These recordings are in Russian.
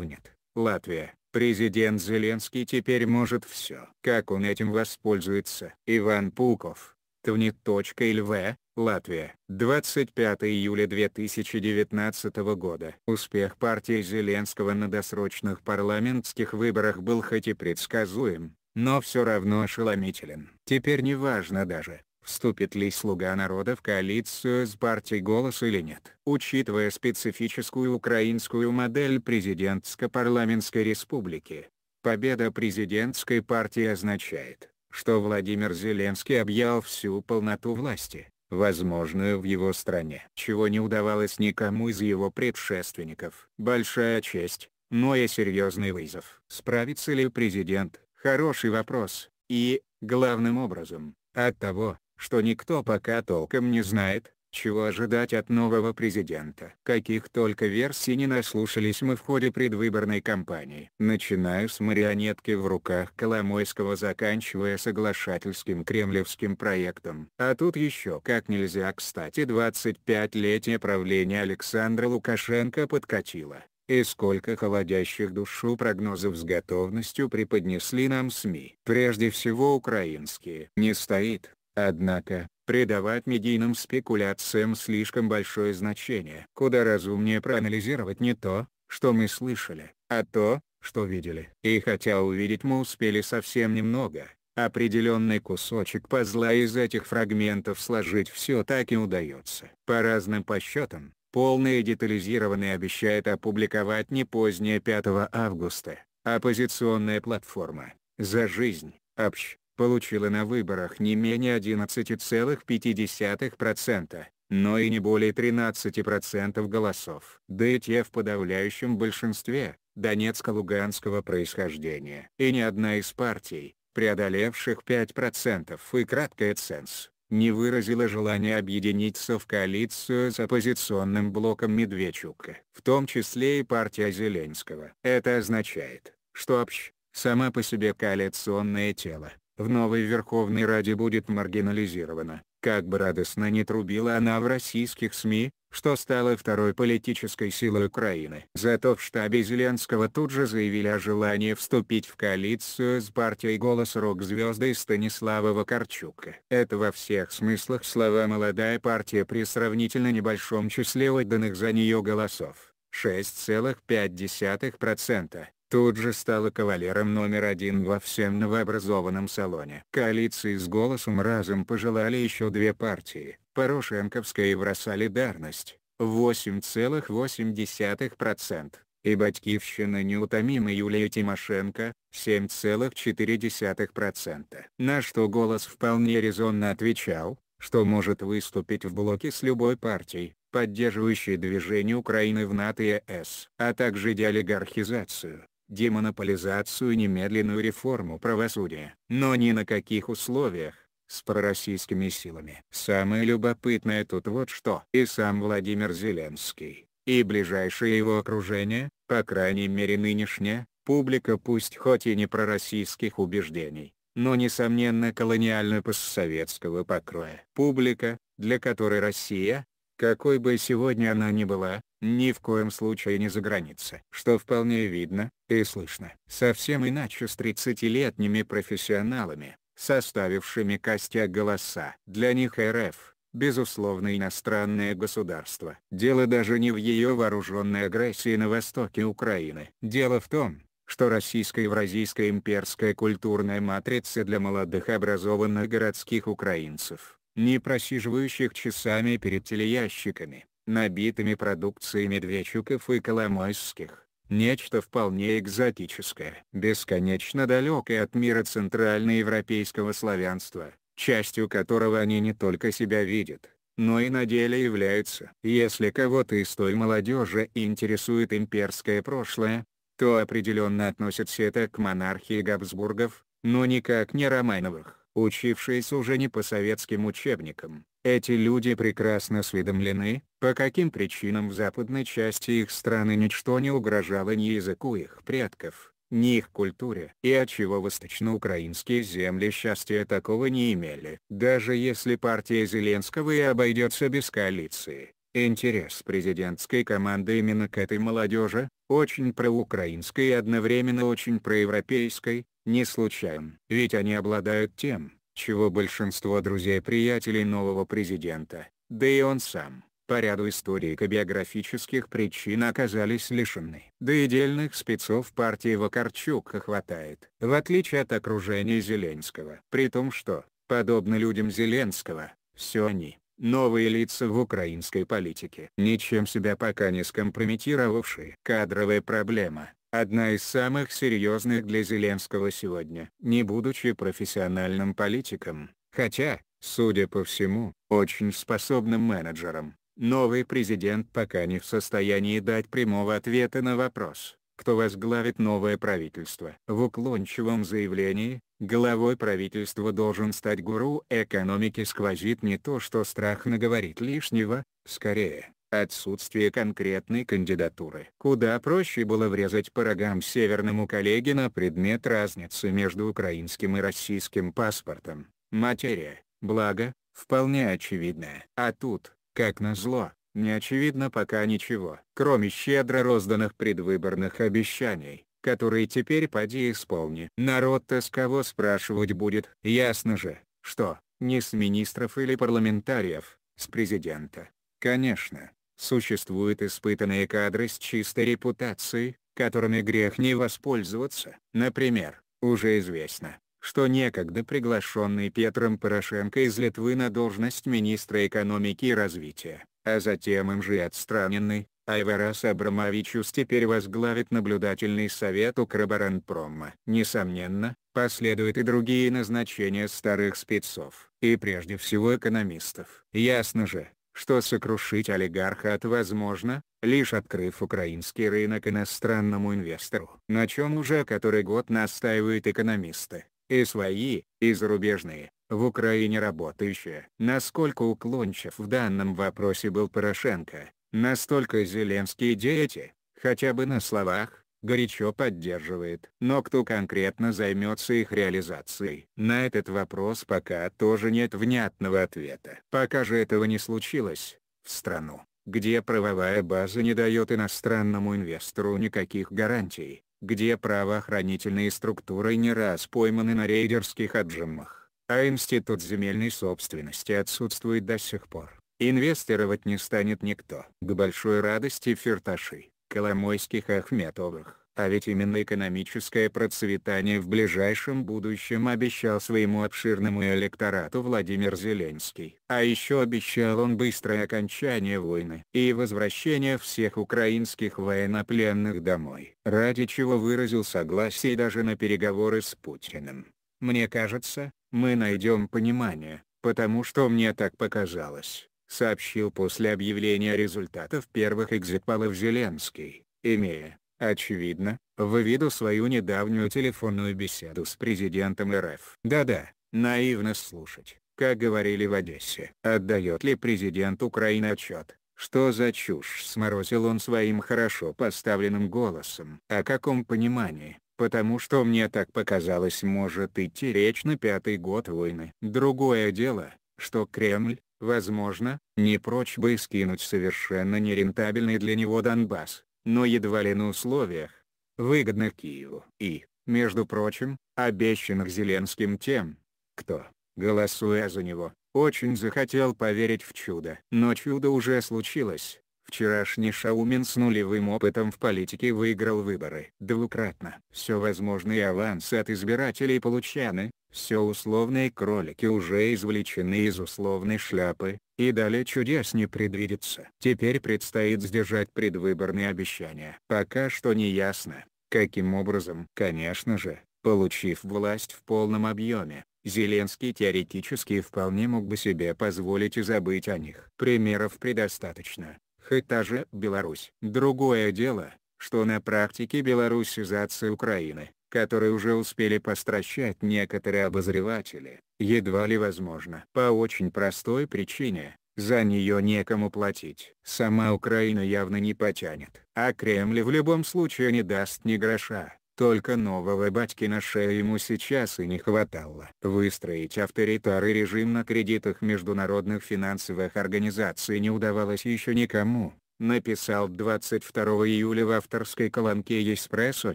нет. Латвия. Президент Зеленский теперь может все. Как он этим воспользуется? Иван Пуков. Твнит.лв, Латвия. 25 июля 2019 года. Успех партии Зеленского на досрочных парламентских выборах был хоть и предсказуем, но все равно ошеломителен. Теперь не важно даже, вступит ли «Слуга народа» в коалицию с партией «Голос» или нет. Учитывая специфическую украинскую модель президентско-парламентской республики, победа президентской партии означает, что Владимир Зеленский объял всю полноту власти, возможную в его стране. Чего не удавалось никому из его предшественников. Большая честь, но и серьезный вызов. Справится ли президент? Хороший вопрос, и, главным образом, от того, что никто пока толком не знает, чего ожидать от нового президента. Каких только версий не наслушались мы в ходе предвыборной кампании. Начиная с марионетки в руках Коломойского заканчивая соглашательским кремлевским проектом. А тут еще как нельзя кстати 25-летие правления Александра Лукашенко подкатило. И сколько холодящих душу прогнозов с готовностью преподнесли нам СМИ. Прежде всего украинские. Не стоит Однако, придавать медийным спекуляциям слишком большое значение. Куда разумнее проанализировать не то, что мы слышали, а то, что видели. И хотя увидеть мы успели совсем немного, определенный кусочек пазла из этих фрагментов сложить все так и удается. По разным подсчетам, полный детализированный обещает опубликовать не позднее 5 августа. Оппозиционная платформа «За жизнь», общ получила на выборах не менее 11,5%, но и не более 13% голосов. Да и те в подавляющем большинстве, донецко-луганского происхождения. И ни одна из партий, преодолевших 5% и краткая ценз, не выразила желания объединиться в коалицию с оппозиционным блоком Медведчука, в том числе и партия Зеленского. Это означает, что общ, сама по себе коалиционное тело, в новой Верховной Раде будет маргинализирована. Как бы радостно не трубила она в российских СМИ, что стало второй политической силой Украины. Зато в штабе Зеленского тут же заявили о желании вступить в коалицию с партией «Голос рок-звезды» Станислава Вакарчука. Это во всех смыслах слова «молодая партия» при сравнительно небольшом числе отданных за нее голосов. 6,5%. Тут же стала кавалером номер один во всем новообразованном салоне. Коалиции с «Голосом разом» пожелали еще две партии, Порошенковская и «Вросолидарность» 8,8% и «Батькивщина неутомима Юлии Тимошенко» 7,4%. На что «Голос» вполне резонно отвечал, что может выступить в блоке с любой партией, поддерживающей движение Украины в НАТО и ЕС, а также деолигархизацию демонополизацию и немедленную реформу правосудия. Но ни на каких условиях, с пророссийскими силами. Самое любопытное тут вот что. И сам Владимир Зеленский, и ближайшее его окружение, по крайней мере нынешняя, публика пусть хоть и не пророссийских убеждений, но несомненно колониально-постсоветского покроя. Публика, для которой Россия, какой бы сегодня она ни была, ни в коем случае не за границы, что вполне видно и слышно. Совсем иначе с 30-летними профессионалами, составившими костяк голоса. Для них РФ – безусловно иностранное государство. Дело даже не в ее вооруженной агрессии на востоке Украины. Дело в том, что российская евразийская имперская культурная матрица для молодых образованных городских украинцев не просиживающих часами перед телеящиками, набитыми продукцией Медведчуков и Коломойских. Нечто вполне экзотическое. Бесконечно далекое от мира центральноевропейского славянства, частью которого они не только себя видят, но и на деле являются. Если кого-то из той молодежи интересует имперское прошлое, то определенно относится это к монархии Габсбургов, но никак не Романовых учившиеся уже не по советским учебникам. Эти люди прекрасно осведомлены, по каким причинам в западной части их страны ничто не угрожало ни языку их предков, ни их культуре. И отчего восточноукраинские земли счастья такого не имели. Даже если партия Зеленского и обойдется без коалиции, Интерес президентской команды именно к этой молодежи, очень проукраинской и одновременно очень проевропейской, не случайен. Ведь они обладают тем, чего большинство друзей-приятелей нового президента, да и он сам, по ряду историко-биографических причин оказались лишены. Да и дельных спецов партии Вакарчука хватает. В отличие от окружения Зеленского. При том что, подобно людям Зеленского, все они новые лица в украинской политике. Ничем себя пока не скомпрометировавшие. Кадровая проблема – одна из самых серьезных для Зеленского сегодня. Не будучи профессиональным политиком, хотя, судя по всему, очень способным менеджером, новый президент пока не в состоянии дать прямого ответа на вопрос, кто возглавит новое правительство. В уклончивом заявлении, Главой правительства должен стать гуру экономики сквозит не то что страх наговорить лишнего, скорее, отсутствие конкретной кандидатуры. Куда проще было врезать по рогам северному коллеге на предмет разницы между украинским и российским паспортом. Материя, благо, вполне очевидная. А тут, как назло, не очевидно пока ничего, кроме щедро розданных предвыборных обещаний которые теперь поди исполни. Народ-то с кого спрашивать будет? Ясно же, что, не с министров или парламентариев, с президента. Конечно, существуют испытанные кадры с чистой репутацией, которыми грех не воспользоваться. Например, уже известно, что некогда приглашенный Петром Порошенко из Литвы на должность министра экономики и развития, а затем им же отстраненный, Айварас Абрамовичус теперь возглавит наблюдательный совет Укроборонпрома. Несомненно, последуют и другие назначения старых спецов, и прежде всего экономистов. Ясно же, что сокрушить олигарха от возможно, лишь открыв украинский рынок иностранному инвестору. На чем уже который год настаивают экономисты, и свои, и зарубежные, в Украине работающие. Насколько уклончив в данном вопросе был Порошенко, Настолько Зеленский дети, хотя бы на словах, горячо поддерживает. Но кто конкретно займется их реализацией? На этот вопрос пока тоже нет внятного ответа. Пока же этого не случилось, в страну, где правовая база не дает иностранному инвестору никаких гарантий, где правоохранительные структуры не раз пойманы на рейдерских отжимах, а институт земельной собственности отсутствует до сих пор. Инвестировать не станет никто. К большой радости Фирташи, Коломойских и Ахметовых. А ведь именно экономическое процветание в ближайшем будущем обещал своему обширному электорату Владимир Зеленский. А еще обещал он быстрое окончание войны и возвращение всех украинских военнопленных домой. Ради чего выразил согласие даже на переговоры с Путиным. Мне кажется, мы найдем понимание, потому что мне так показалось сообщил после объявления результатов первых экзитполов Зеленский, имея, очевидно, в виду свою недавнюю телефонную беседу с президентом РФ. Да-да, наивно слушать, как говорили в Одессе. Отдает ли президент Украины отчет, что за чушь сморозил он своим хорошо поставленным голосом? О каком понимании? Потому что мне так показалось может идти речь на пятый год войны. Другое дело, что Кремль, Возможно, не прочь бы и скинуть совершенно нерентабельный для него Донбасс, но едва ли на условиях, выгодных Киеву. И, между прочим, обещанных Зеленским тем, кто, голосуя за него, очень захотел поверить в чудо. Но чудо уже случилось. Вчерашний Шаумин с нулевым опытом в политике выиграл выборы. Двукратно. Все возможные авансы от избирателей получены, все условные кролики уже извлечены из условной шляпы, и далее чудес не предвидится. Теперь предстоит сдержать предвыборные обещания. Пока что не ясно, каким образом. Конечно же, получив власть в полном объеме, Зеленский теоретически вполне мог бы себе позволить и забыть о них. Примеров предостаточно хоть та же Беларусь. Другое дело, что на практике белорусизация Украины, которой уже успели постращать некоторые обозреватели, едва ли возможно. По очень простой причине, за нее некому платить. Сама Украина явно не потянет. А Кремль в любом случае не даст ни гроша. Только нового батьки на шею ему сейчас и не хватало. Выстроить авторитарный режим на кредитах международных финансовых организаций не удавалось еще никому. Написал 22 июля в авторской колонке «Эспрессо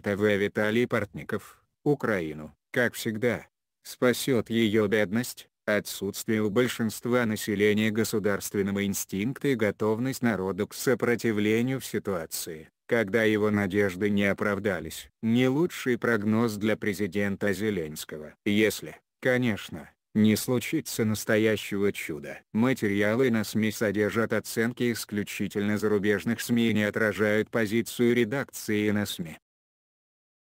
ТВ» Виталий Портников, Украину, как всегда, спасет ее бедность, отсутствие у большинства населения государственного инстинкта и готовность народу к сопротивлению в ситуации, когда его надежды не оправдались. Не лучший прогноз для президента Зеленского. Если, конечно, не случится настоящего чуда. Материалы на СМИ содержат оценки исключительно зарубежных СМИ и не отражают позицию редакции на СМИ.